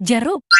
Jeruk.